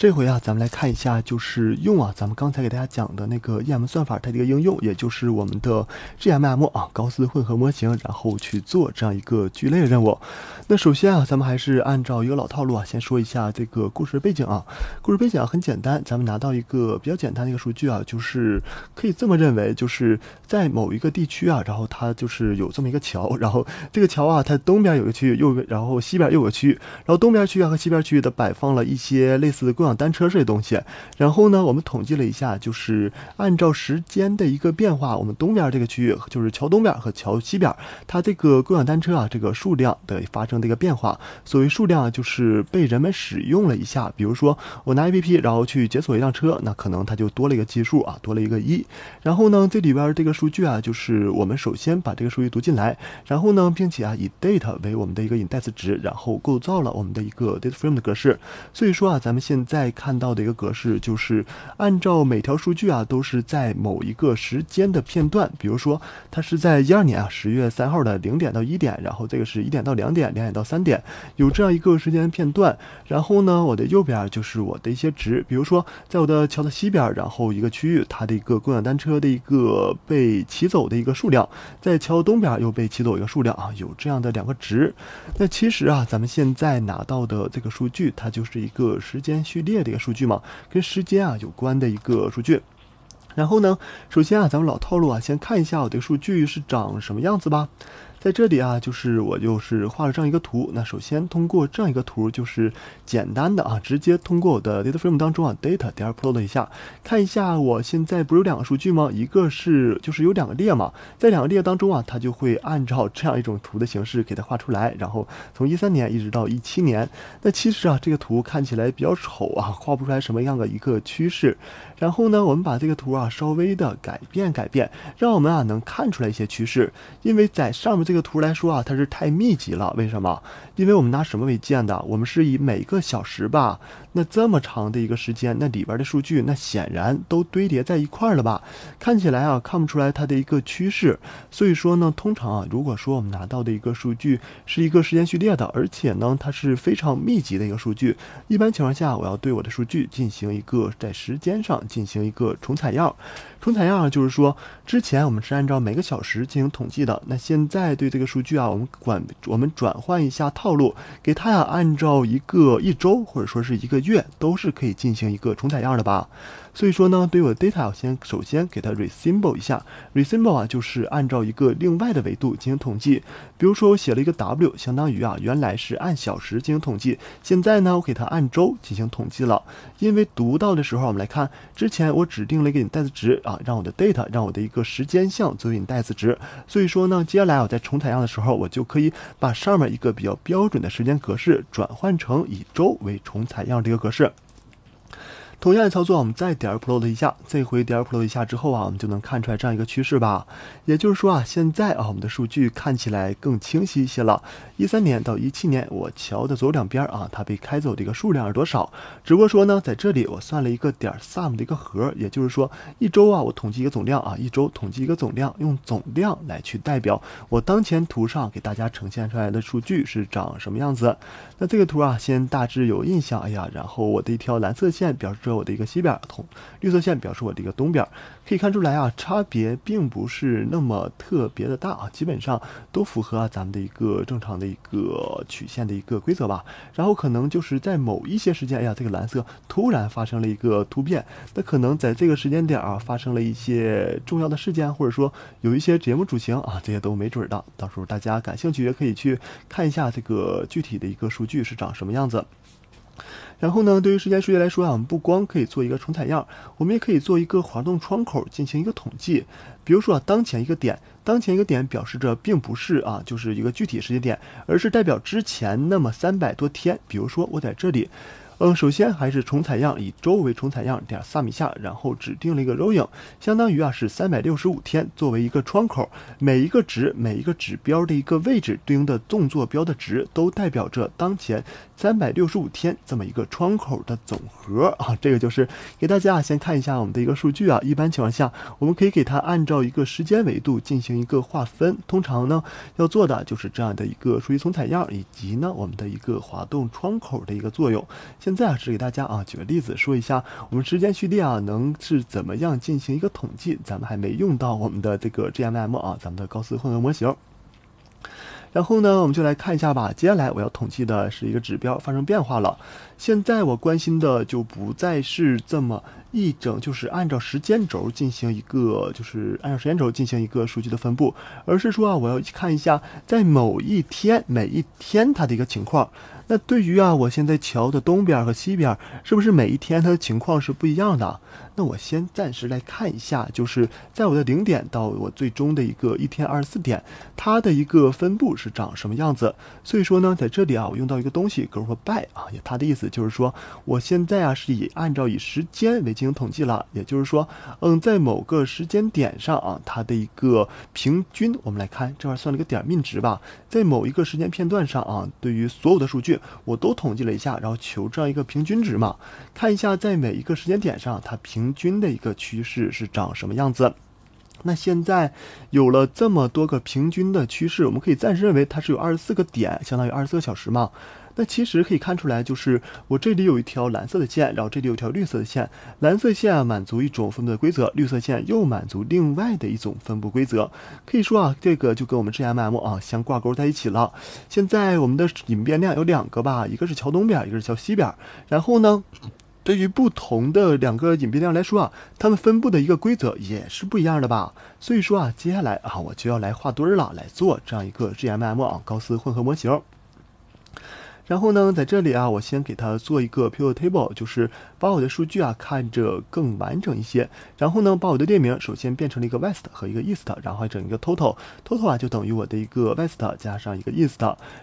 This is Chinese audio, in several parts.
这回啊，咱们来看一下，就是用啊，咱们刚才给大家讲的那个 EM 算法，它的一个应用，也就是我们的 GMM 啊，高斯混合模型，然后去做这样一个聚类的任务。那首先啊，咱们还是按照一个老套路啊，先说一下这个故事背景啊。故事背景啊很简单，咱们拿到一个比较简单的一个数据啊，就是可以这么认为，就是在某一个地区啊，然后它就是有这么一个桥，然后这个桥啊，它东边有个区，域，又然后西边又有个区，域，然后东边区啊和西边区域的摆放了一些类似的罐。单车这些东西，然后呢，我们统计了一下，就是按照时间的一个变化，我们东边这个区域，就是桥东边和桥西边，它这个共享单车啊，这个数量的发生的一个变化。所谓数量啊，就是被人们使用了一下，比如说我拿 APP，然后去解锁一辆车，那可能它就多了一个奇数啊，多了一个一。然后呢，这里边这个数据啊，就是我们首先把这个数据读进来，然后呢，并且啊，以 date 为我们的一个 index 值，然后构造了我们的一个 data frame 的格式。所以说啊，咱们现在。再看到的一个格式就是，按照每条数据啊都是在某一个时间的片段，比如说它是在一二年啊十月三号的零点到一点，然后这个是一点到两点，两点到三点，有这样一个时间片段。然后呢，我的右边就是我的一些值，比如说在我的桥的西边，然后一个区域它的一个共享单车的一个被骑走的一个数量，在桥东边又被骑走一个数量啊，有这样的两个值。那其实啊，咱们现在拿到的这个数据，它就是一个时间序列。业的一个数据嘛，跟时间啊有关的一个数据。然后呢，首先啊，咱们老套路啊，先看一下我的数据是长什么样子吧。在这里啊，就是我就是画了这样一个图。那首先通过这样一个图，就是简单的啊，直接通过我的 data frame 当中啊，data 点儿 p l o 的一下，看一下我现在不是有两个数据吗？一个是就是有两个列嘛，在两个列当中啊，它就会按照这样一种图的形式给它画出来。然后从一三年一直到一七年，那其实啊，这个图看起来比较丑啊，画不出来什么样的一个趋势。然后呢，我们把这个图啊稍微的改变改变，让我们啊能看出来一些趋势，因为在上面。这个图来说啊，它是太密集了。为什么？因为我们拿什么为建的？我们是以每个小时吧。那这么长的一个时间，那里边的数据，那显然都堆叠在一块儿了吧？看起来啊，看不出来它的一个趋势。所以说呢，通常啊，如果说我们拿到的一个数据是一个时间序列的，而且呢，它是非常密集的一个数据，一般情况下，我要对我的数据进行一个在时间上进行一个重采样。重采样啊，就是说之前我们是按照每个小时进行统计的，那现在对这个数据啊，我们管我们转换一下套路，给它啊按照一个一周或者说是一个月都是可以进行一个重采样的吧。所以说呢，对我的 data 我先首先给它 r e s e m b l e 一下 r e s e m b l e 啊就是按照一个另外的维度进行统计。比如说我写了一个 W，相当于啊原来是按小时进行统计，现在呢我给它按周进行统计了。因为读到的时候，我们来看，之前我指定了一个带字值啊，让我的 data，让我的一个时间项作为你带字值。所以说呢，接下来我在重采样的时候，我就可以把上面一个比较标准的时间格式转换成以周为重采样的一个格式。同样的操作，我们再点 plot 一下。这回点 p l o 一下之后啊，我们就能看出来这样一个趋势吧。也就是说啊，现在啊，我们的数据看起来更清晰一些了。一三年到一七年，我桥的左右两边啊，它被开走的一个数量是多少？只不过说呢，在这里我算了一个点 sum 的一个和。也就是说，一周啊，我统计一个总量啊，一周统计一个总量，用总量来去代表我当前图上给大家呈现出来的数据是长什么样子。那这个图啊，先大致有印象。哎呀，然后我的一条蓝色线表示。我的一个西边儿，同绿色线表示我的一个东边儿，可以看出来啊，差别并不是那么特别的大啊，基本上都符合啊咱们的一个正常的一个曲线的一个规则吧。然后可能就是在某一些时间，哎呀，这个蓝色突然发生了一个突变，那可能在这个时间点啊发生了一些重要的事件，或者说有一些节目主情啊，这些都没准的。到时候大家感兴趣也可以去看一下这个具体的一个数据是长什么样子。然后呢，对于时间序列来说啊，我们不光可以做一个重采样，我们也可以做一个滑动窗口进行一个统计。比如说啊，当前一个点，当前一个点表示着并不是啊，就是一个具体时间点，而是代表之前那么三百多天。比如说我在这里。嗯，首先还是重采样，以周为重采样点，萨米下，然后指定了一个 rolling，相当于啊是三百六十五天作为一个窗口，每一个值、每一个指标的一个位置对应的纵坐标的值，都代表着当前三百六十五天这么一个窗口的总和啊。这个就是给大家啊先看一下我们的一个数据啊。一般情况下，我们可以给它按照一个时间维度进行一个划分，通常呢要做的就是这样的一个数据重采样，以及呢我们的一个滑动窗口的一个作用。现在啊，是给大家啊举个例子说一下，我们时间序列啊能是怎么样进行一个统计，咱们还没用到我们的这个 GMM 啊，咱们的高斯混合模型。然后呢，我们就来看一下吧。接下来我要统计的是一个指标发生变化了，现在我关心的就不再是这么。一整就是按照时间轴进行一个，就是按照时间轴进行一个数据的分布，而是说啊，我要看一下在某一天每一天它的一个情况。那对于啊，我现在桥的东边和西边，是不是每一天它的情况是不一样的？那我先暂时来看一下，就是在我的零点到我最终的一个一天二十四点，它的一个分布是长什么样子。所以说呢，在这里啊，我用到一个东西，group by 啊，它的意思就是说，我现在啊是以按照以时间为。进行统计了，也就是说，嗯，在某个时间点上啊，它的一个平均，我们来看这块算了个点命值吧，在某一个时间片段上啊，对于所有的数据，我都统计了一下，然后求这样一个平均值嘛，看一下在每一个时间点上它平均的一个趋势是长什么样子。那现在有了这么多个平均的趋势，我们可以暂时认为它是有二十四个点，相当于二十四个小时嘛。那其实可以看出来，就是我这里有一条蓝色的线，然后这里有条绿色的线，蓝色线满足一种分布的规则，绿色线又满足另外的一种分布规则。可以说啊，这个就跟我们 GMM 啊相挂钩在一起了。现在我们的隐变量有两个吧，一个是桥东边，一个是桥西边。然后呢，对于不同的两个隐变量来说啊，它们分布的一个规则也是不一样的吧。所以说啊，接下来啊，我就要来画堆儿了，来做这样一个 GMM 啊高斯混合模型。然后呢，在这里啊，我先给它做一个 p i v o table，t 就是把我的数据啊看着更完整一些。然后呢，把我的店名首先变成了一个 west 和一个 east，然后整一个 total，total 啊就等于我的一个 west 加上一个 east。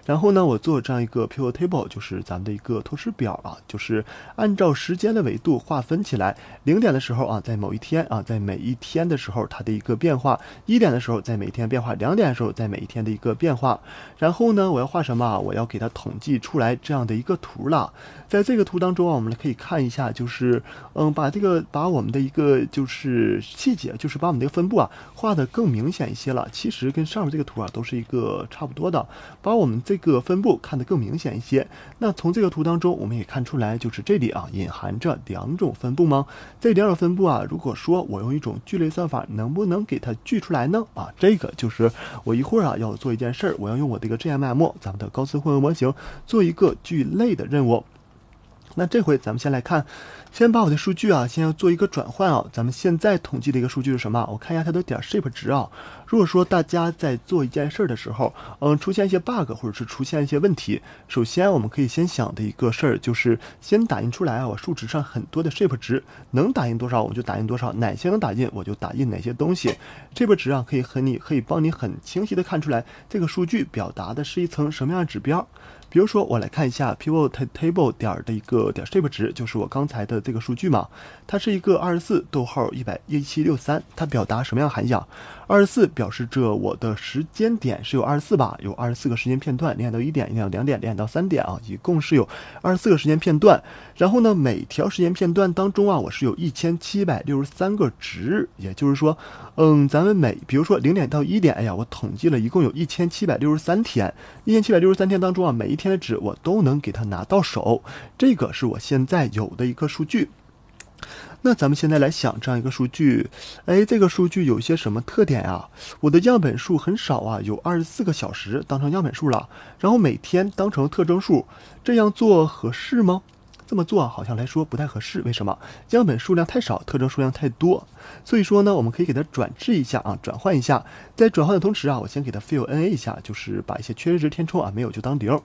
然后呢，我做这样一个 p i v o table，t 就是咱们的一个透视表啊，就是按照时间的维度划分起来。零点的时候啊，在某一天啊，在每一天的时候它的一个变化；一点的时候在每一天变化；两点的时候在每一天的一个变化。然后呢，我要画什么？啊？我要给它统计出。来这样的一个图了，在这个图当中啊，我们可以看一下，就是嗯，把这个把我们的一个就是细节，就是把我们的分布啊画的更明显一些了。其实跟上面这个图啊都是一个差不多的，把我们这个分布看得更明显一些。那从这个图当中，我们也看出来，就是这里啊隐含着两种分布吗？这两种分布啊，如果说我用一种聚类算法，能不能给它聚出来呢？啊，这个就是我一会儿啊要做一件事儿，我要用我这个 GMM，咱们的高斯混合模型做。一个聚类的任务，那这回咱们先来看，先把我的数据啊，先要做一个转换啊。咱们现在统计的一个数据是什么？我看一下它的点 shape 值啊。如果说大家在做一件事儿的时候，嗯，出现一些 bug 或者是出现一些问题，首先我们可以先想的一个事儿就是先打印出来啊，我数值上很多的 shape 值，能打印多少我就打印多少，哪些能打印我就打印哪些东西。shape 值啊可以和你可以帮你很清晰的看出来这个数据表达的是一层什么样的指标。比如说我来看一下 p v o t table 点的一个点 shape 值，就是我刚才的这个数据嘛，它是一个二十四逗号一百一七六三，它表达什么样含义？啊？二十四表示这我的时间点是有二十四吧，有二十四个时间片段，零点到一点，零点两点，零点到三点啊，一共是有二十四个时间片段。然后呢，每条时间片段当中啊，我是有一千七百六十三个值，也就是说，嗯，咱们每比如说零点到一点，哎呀，我统计了一共有一千七百六十三天，一千七百六十三天当中啊，每一天的值我都能给它拿到手，这个是我现在有的一个数据。那咱们现在来想这样一个数据，哎，这个数据有些什么特点呀？我的样本数很少啊，有二十四个小时当成样本数了，然后每天当成特征数，这样做合适吗？这么做好像来说不太合适，为什么？样本数量太少，特征数量太多。所以说呢，我们可以给它转置一下啊，转换一下。在转换的同时啊，我先给它 fill NA 一下，就是把一些缺失值填充啊，没有就当零。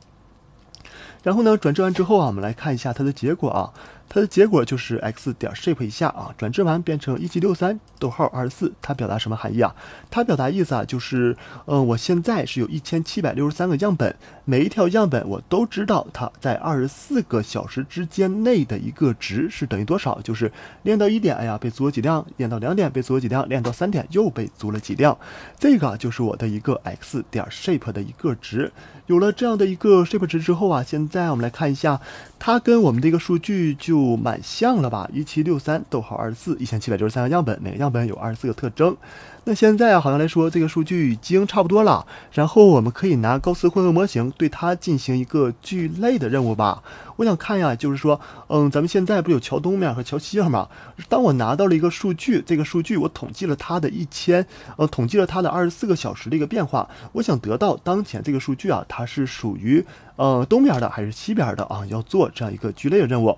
然后呢，转置完之后啊，我们来看一下它的结果啊。它的结果就是 x 点 shape 以下啊，转置完变成一七六三逗号二十四，它表达什么含义啊？它表达意思啊，就是，嗯，我现在是有一千七百六十三个样本，每一条样本我都知道它在二十四个小时之间内的一个值是等于多少，就是练到一点，哎呀，被租了几辆；练到两点，被租了几辆；练到三点，又被租了几辆。这个就是我的一个 x 点 shape 的一个值。有了这样的一个 shape 值之后啊，现在我们来看一下。它跟我们这个数据就蛮像了吧？一七六三，逗号二十四一千七百六十三个样本，每个样本有二十四个特征。那现在啊，好像来说这个数据已经差不多了，然后我们可以拿高斯混合模型对它进行一个聚类的任务吧。我想看呀，就是说，嗯，咱们现在不有桥东面和桥西面吗？当我拿到了一个数据，这个数据我统计了它的一千，呃，统计了它的二十四个小时的一个变化，我想得到当前这个数据啊，它是属于呃东边的还是西边的啊？要做这样一个聚类的任务。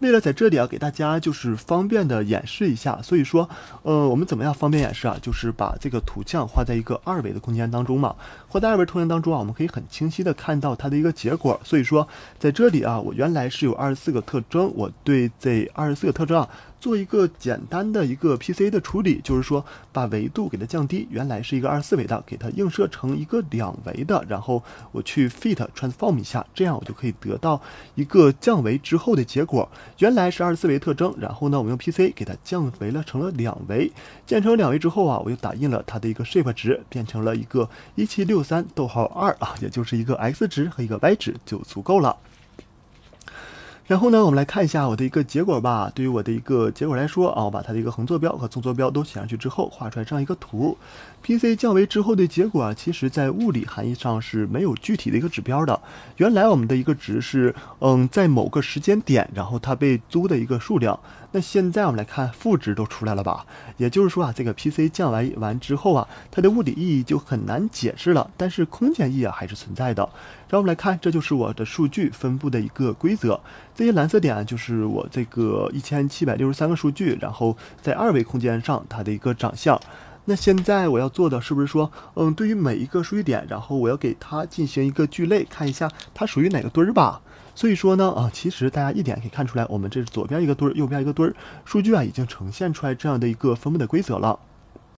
为了在这里啊，给大家就是方便的演示一下，所以说，呃，我们怎么样方便演示啊？就是把这个图像画在一个二维的空间当中嘛。画在二维空间当中啊，我们可以很清晰的看到它的一个结果。所以说，在这里啊，我原来是有二十四个特征，我对这二十四个特征啊。做一个简单的一个 PCA 的处理，就是说把维度给它降低，原来是一个二十四维的，给它映射成一个两维的，然后我去 fit transform 一下，这样我就可以得到一个降维之后的结果。原来是二十四维特征，然后呢，我们用 p c 给它降维了成了两维，建成两维之后啊，我又打印了它的一个 shape 值，变成了一个一七六三逗号二啊，也就是一个 x 值和一个 y 值就足够了。然后呢，我们来看一下我的一个结果吧。对于我的一个结果来说啊，我把它的一个横坐标和纵坐标都写上去之后，画出来这样一个图。PC 降维之后的结果啊，其实在物理含义上是没有具体的一个指标的。原来我们的一个值是，嗯，在某个时间点，然后它被租的一个数量。那现在我们来看负值都出来了吧？也就是说啊，这个 PC 降完完之后啊，它的物理意义就很难解释了。但是空间意义啊还是存在的。让我们来看，这就是我的数据分布的一个规则。这些蓝色点就是我这个一千七百六十三个数据，然后在二维空间上它的一个长相。那现在我要做的是不是说，嗯，对于每一个数据点，然后我要给它进行一个聚类，看一下它属于哪个堆儿吧。所以说呢，啊，其实大家一点可以看出来，我们这是左边一个堆儿，右边一个堆儿，数据啊已经呈现出来这样的一个分布的规则了。